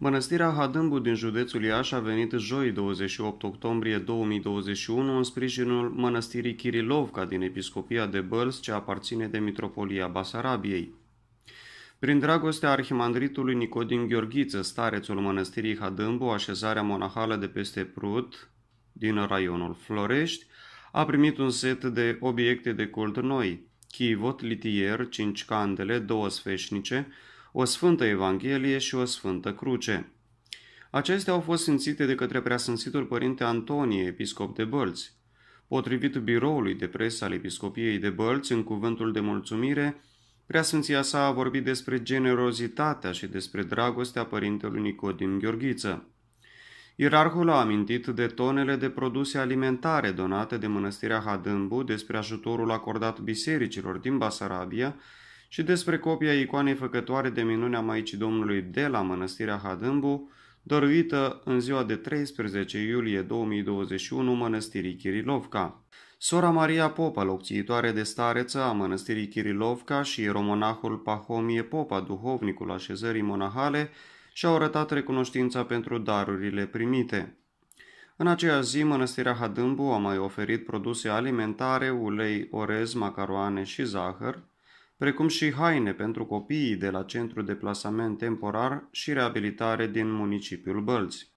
Mănăstirea Hadâmbu din județul Iași a venit joi 28 octombrie 2021 în sprijinul Mănăstirii Kirilovca din Episcopia de Bălți, ce aparține de Mitropolia Basarabiei. Prin dragostea arhimandritului Nicodim Gheorghiță, starețul mănăstirii Hadâmbu, așezarea monahală de peste Prut, din raionul Florești, a primit un set de obiecte de cult noi, chivot litier, cinci candele, două sfeșnice, o Sfântă Evanghelie și o Sfântă Cruce. Acestea au fost simțite de către preasânsitul părinte Antonie, episcop de Bălți. Potrivit biroului de presă al episcopiei de Bălți, în cuvântul de mulțumire, preasânția sa a vorbit despre generozitatea și despre dragostea părintelui Nicodim Gheorghiță. Ierarhul a amintit de tonele de produse alimentare donate de mănăstirea Hadâmbu despre ajutorul acordat bisericilor din Basarabia și despre copia icoanei făcătoare de minunea Maicii Domnului de la Mănăstirea Hadâmbu, dăruită în ziua de 13 iulie 2021 Mănăstirii Chirilovca. Sora Maria Popa, locțiitoare de stareță a Mănăstirii Chirilovca și romonahul Pahomie Popa, duhovnicul așezării monahale, și-au arătat recunoștința pentru darurile primite. În aceea zi, Mănăstirea Hadâmbu a mai oferit produse alimentare, ulei, orez, macaroane și zahăr, precum și haine pentru copiii de la Centrul de Plasament Temporar și Reabilitare din municipiul Bălți.